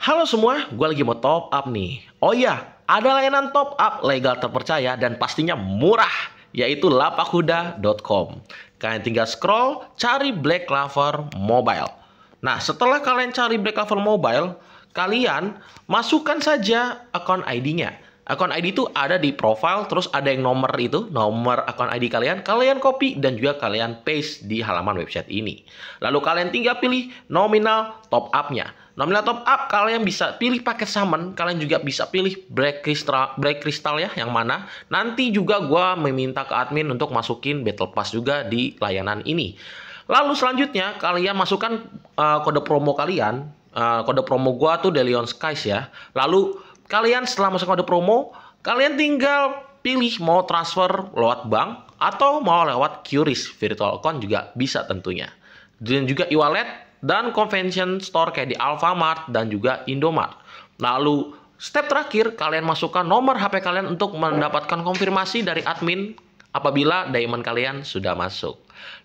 Halo semua, gue lagi mau top up nih. Oh iya, ada layanan top up legal terpercaya dan pastinya murah, yaitu lapakuda.com. Kalian tinggal scroll, cari Black Clover Mobile. Nah, setelah kalian cari Black Clover Mobile, kalian masukkan saja account ID-nya. Account ID itu ada di profile, terus ada yang nomor itu, nomor account ID kalian. Kalian copy dan juga kalian paste di halaman website ini. Lalu kalian tinggal pilih nominal top up-nya. Nominal top up kalian bisa pilih paket summon, kalian juga bisa pilih black crystal, black crystal ya yang mana. Nanti juga gue meminta ke admin untuk masukin battle pass juga di layanan ini. Lalu selanjutnya kalian masukkan uh, kode promo kalian, uh, kode promo gue tuh Delion Skies ya. Lalu kalian setelah masuk kode promo, kalian tinggal pilih mau transfer lewat bank atau mau lewat QRIS virtual account juga bisa tentunya. Dan juga e-wallet dan convention store kayak di Alfamart dan juga Indomart. Lalu step terakhir kalian masukkan nomor HP kalian untuk mendapatkan konfirmasi dari admin apabila diamond kalian sudah masuk.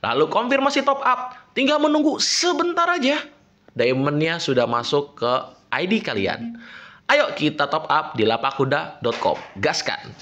Lalu konfirmasi top up, tinggal menunggu sebentar aja diamondnya sudah masuk ke ID kalian. Ayo kita top up di lapakuda.com. Gaskan!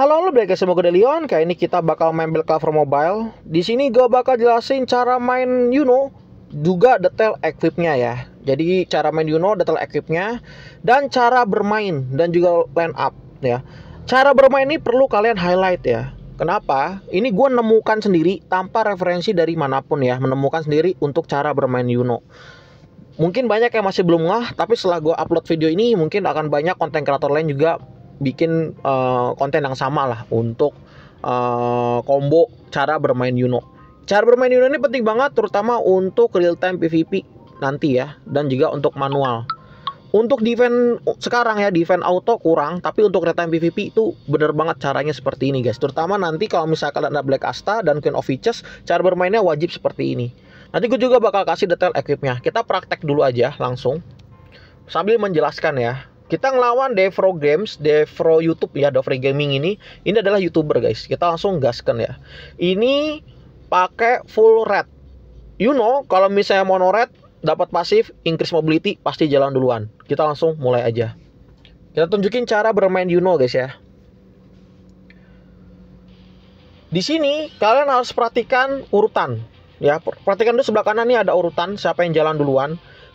Halo lo balik semua Gede Leon. Kali ini kita bakal main Black Cover Mobile. Di sini gue bakal jelasin cara main Yuno, juga detail equipnya ya. Jadi cara main Yuno, detail equipnya, dan cara bermain dan juga line up ya. Cara bermain ini perlu kalian highlight ya. Kenapa? Ini gue nemukan sendiri tanpa referensi dari manapun ya. Menemukan sendiri untuk cara bermain Yuno mungkin banyak yang masih belum ngah tapi setelah gue upload video ini mungkin akan banyak konten kreator lain juga bikin uh, konten yang sama lah untuk uh, combo cara bermain Yuno. Cara bermain Yuno ini penting banget terutama untuk real time PVP nanti ya dan juga untuk manual. Untuk defense sekarang ya defense auto kurang tapi untuk real time PVP itu bener banget caranya seperti ini guys. Terutama nanti kalau misalkan ada Black Asta dan Queen of Witches cara bermainnya wajib seperti ini. Nanti gue juga bakal kasih detail equipnya. Kita praktek dulu aja langsung sambil menjelaskan ya kita ngelawan Devro Games, Devro YouTube ya, Devro Gaming ini, ini adalah YouTuber guys. Kita langsung gaskan ya. Ini pakai full red. You know, kalau misalnya mono red dapat pasif increase mobility pasti jalan duluan. Kita langsung mulai aja. Kita tunjukin cara bermain Yuno guys ya. Di sini kalian harus perhatikan urutan ya. Perhatikan dulu sebelah kanan ini ada urutan siapa yang jalan duluan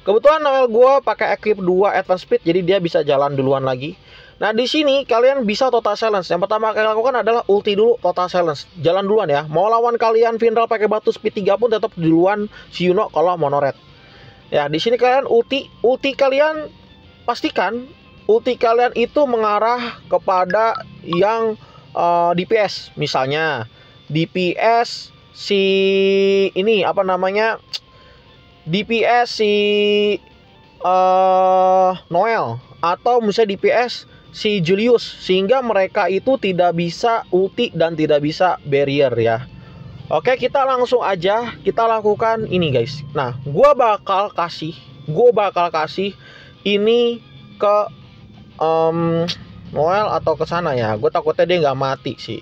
Kebetulan Noel gue pakai equip 2 advanced speed jadi dia bisa jalan duluan lagi. Nah di sini kalian bisa total silence. Yang pertama kalian lakukan adalah ulti dulu total silence. Jalan duluan ya. Mau lawan kalian Vindral pakai batu speed 3 pun tetap duluan si Yuno kalau monoret. Ya di sini kalian ulti ulti kalian pastikan ulti kalian itu mengarah kepada yang uh, eh, DPS misalnya DPS si ini apa namanya DPS si uh, Noel atau misalnya DPS si Julius sehingga mereka itu tidak bisa ulti dan tidak bisa barrier ya. Oke, kita langsung aja kita lakukan ini guys. Nah, gue bakal kasih, gue bakal kasih ini ke um, Noel atau ke sana ya. Gue takutnya dia nggak mati sih.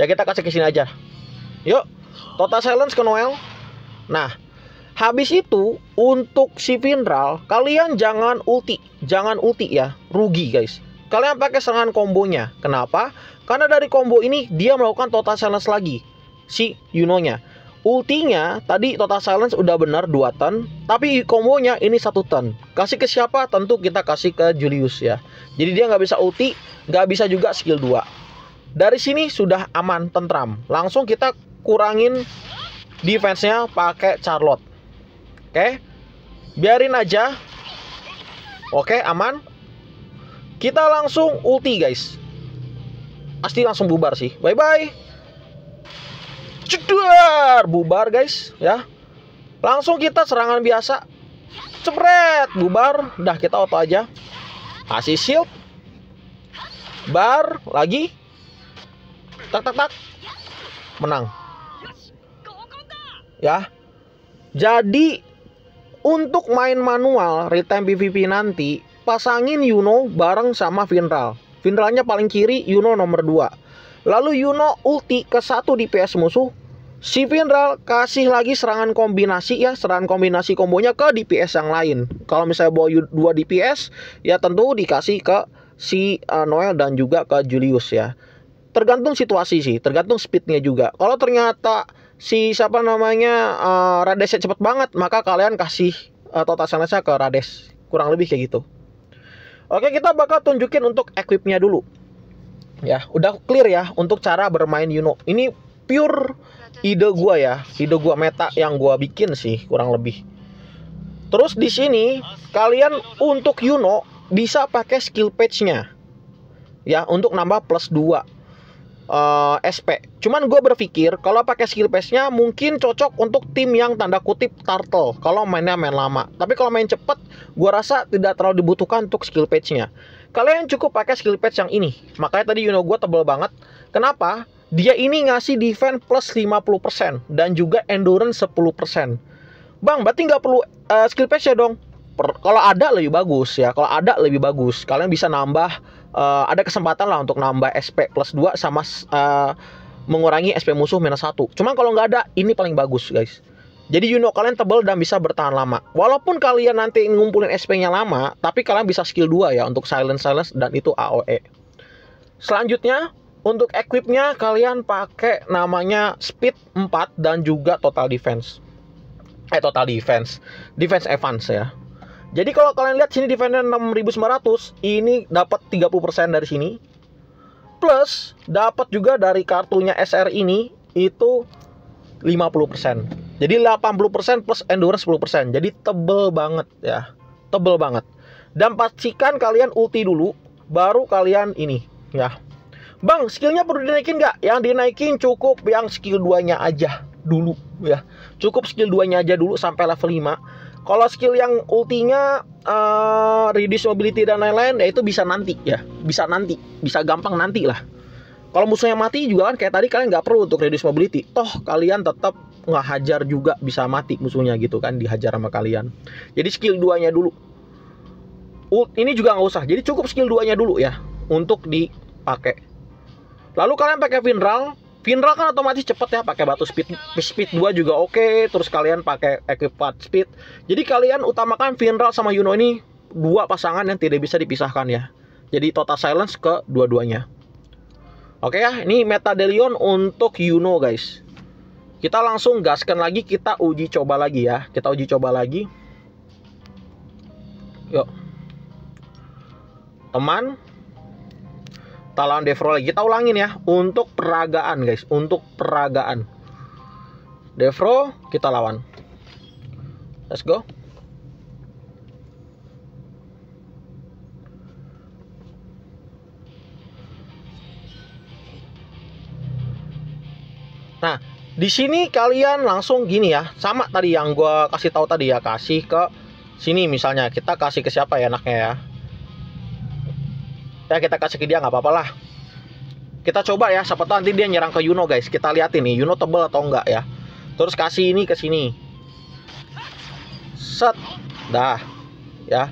Ya kita kasih ke sini aja. Yuk, total silence ke Noel. Nah, Habis itu untuk si Vindral kalian jangan ulti, jangan ulti ya, rugi guys. Kalian pakai serangan kombonya. Kenapa? Karena dari combo ini dia melakukan total silence lagi si Yunonya. Ultinya tadi total silence udah benar 2 ton tapi kombonya ini satu ton Kasih ke siapa? Tentu kita kasih ke Julius ya. Jadi dia nggak bisa ulti, nggak bisa juga skill 2. Dari sini sudah aman, tentram. Langsung kita kurangin defense-nya pakai Charlotte Oke. Biarin aja. Oke, aman. Kita langsung ulti, guys. Pasti langsung bubar sih. Bye-bye. Cedar, bubar, guys, ya. Langsung kita serangan biasa. Cepret, bubar. Dah kita auto aja. Kasih shield. Bar lagi. Tak tak tak. Menang. Ya. Jadi untuk main manual real PVP nanti, pasangin Yuno bareng sama Vinral. Vinralnya paling kiri, Yuno nomor 2. Lalu Yuno ulti ke satu DPS musuh. Si Vinral kasih lagi serangan kombinasi ya, serangan kombinasi kombonya ke DPS yang lain. Kalau misalnya bawa 2 DPS, ya tentu dikasih ke si eh, Noel dan juga ke Julius ya. Tergantung situasi sih, tergantung speednya juga. Kalau ternyata si siapa namanya uh, eh, Radesnya cepet banget maka kalian kasih uh, total sanasnya ke Rades kurang lebih kayak gitu oke kita bakal tunjukin untuk equipnya dulu ya udah clear ya untuk cara bermain Yuno ini pure ide gua ya ide gua meta yang gua bikin sih kurang lebih terus di sini kalian untuk Yuno bisa pakai skill page-nya ya untuk nambah plus 2 uh, eh, SP. Cuman gue berpikir kalau pakai skill pass-nya mungkin cocok untuk tim yang tanda kutip turtle kalau mainnya main lama. Tapi kalau main cepet, gue rasa tidak terlalu dibutuhkan untuk skill patch-nya. Kalian cukup pakai skill patch yang ini. Makanya tadi you know gue tebel banget. Kenapa? Dia ini ngasih defense plus 50% dan juga endurance 10%. Bang, berarti nggak perlu uh, skill patch ya dong? kalau ada lebih bagus ya. Kalau ada lebih bagus. Kalian bisa nambah uh, ada kesempatan lah untuk nambah SP plus 2 sama uh, mengurangi SP musuh minus 1. Cuma kalau nggak ada, ini paling bagus guys. Jadi know kalian tebal dan bisa bertahan lama. Walaupun kalian nanti ngumpulin SP-nya lama, tapi kalian bisa skill 2 ya untuk silence silence dan itu AOE. Selanjutnya, untuk equipnya kalian pakai namanya speed 4 dan juga total defense. Eh total defense, defense advance ya. Jadi kalau kalian lihat sini defender 6900, ini dapat 30% dari sini. Plus dapat juga dari kartunya SR ini itu 50%. Jadi 80% plus endurance 10%. Jadi tebel banget ya. Tebel banget. Dan pastikan kalian ulti dulu baru kalian ini ya. Bang, skillnya perlu dinaikin nggak? Yang dinaikin cukup yang skill 2-nya aja dulu ya. Cukup skill 2-nya aja dulu sampai level 5 kalau skill yang ultinya uh, reduce mobility dan lain-lain ya itu bisa nanti ya, bisa nanti, bisa gampang nanti lah. Kalau musuhnya mati juga kan kayak tadi kalian nggak perlu untuk reduce mobility. Toh kalian tetap nggak hajar juga bisa mati musuhnya gitu kan dihajar sama kalian. Jadi skill duanya dulu. Ult ini juga nggak usah. Jadi cukup skill duanya dulu ya untuk dipakai. Lalu kalian pakai Vinral Vinra kan otomatis cepet ya pakai batu speed speed 2 juga oke okay. terus kalian pakai equipat speed jadi kalian utamakan Vinra sama Yuno ini dua pasangan yang tidak bisa dipisahkan ya jadi total silence ke dua-duanya oke okay ya ini meta Delion untuk Yuno guys kita langsung gaskan lagi kita uji coba lagi ya kita uji coba lagi yuk teman Talawan Devro lagi. Kita ulangin ya, untuk peragaan guys, untuk peragaan. Devro kita lawan. Let's go. Nah, di sini kalian langsung gini ya, sama tadi yang gue kasih tahu tadi ya, kasih ke sini misalnya kita kasih ke siapa ya enaknya ya ya kita kasih ke dia nggak apa-apa lah kita coba ya siapa tahu nanti dia nyerang ke Yuno guys kita lihat ini Yuno tebel atau enggak ya terus kasih ini ke sini set dah ya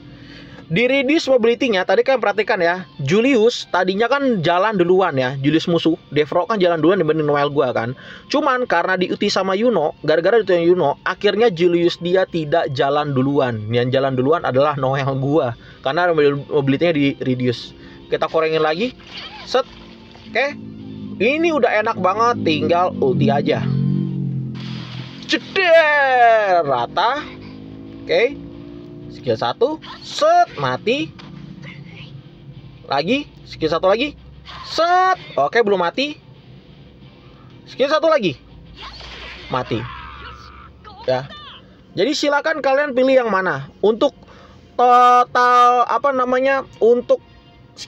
di reduce mobility-nya tadi kan perhatikan ya Julius tadinya kan jalan duluan ya Julius musuh Devro kan jalan duluan dibanding Noel gua kan cuman karena diuti sama Yuno gara-gara itu yang Yuno akhirnya Julius dia tidak jalan duluan yang jalan duluan adalah Noel gua karena mobility-nya di reduce kita korengin lagi set oke okay. ini udah enak banget tinggal ulti aja ceder rata oke okay. skill satu set mati lagi skill satu lagi set oke okay, belum mati skill satu lagi mati ya jadi silakan kalian pilih yang mana untuk total apa namanya untuk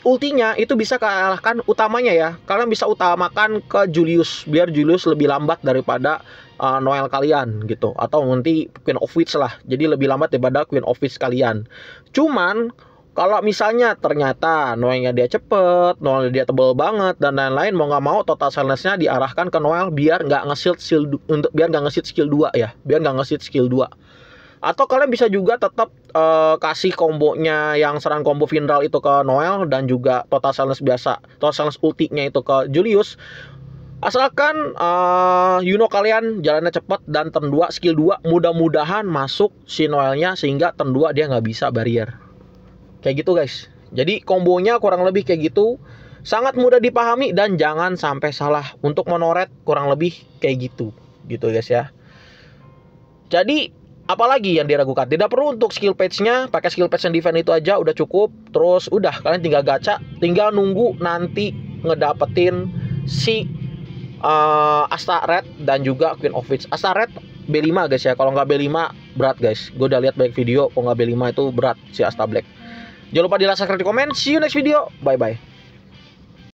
ultinya itu bisa kalahkan utamanya ya. Kalian bisa utamakan ke Julius biar Julius lebih lambat daripada uh, Noel kalian gitu atau nanti Queen of Witch lah. Jadi lebih lambat daripada Queen of Witch kalian. Cuman kalau misalnya ternyata Noelnya dia cepet, Noel dia tebel banget dan lain-lain mau nggak mau total silence-nya diarahkan ke Noel biar nggak ngesit skill untuk biar nggak ngesit skill 2 ya, biar nggak ngesit skill 2 atau kalian bisa juga tetap uh, kasih kombonya yang serang combo Vindral itu ke Noel dan juga total sales biasa, total sales ultinya itu ke Julius. Asalkan uh, eh, Yuno kalian jalannya cepat dan turn 2 skill 2 mudah-mudahan masuk si Noelnya sehingga turn 2 dia nggak bisa barrier. Kayak gitu guys. Jadi kombonya kurang lebih kayak gitu. Sangat mudah dipahami dan jangan sampai salah. Untuk monoret kurang lebih kayak gitu. Gitu guys ya. Jadi apalagi yang diragukan tidak perlu untuk skill page-nya pakai skill page yang defense itu aja udah cukup terus udah kalian tinggal gacha tinggal nunggu nanti ngedapetin si uh, Asta Red dan juga Queen of Witch Asta Red B5 guys ya kalau nggak B5 berat guys gue udah lihat banyak video kalau nggak B5 itu berat si Asta Black jangan lupa di like, subscribe, di komen see you next video bye bye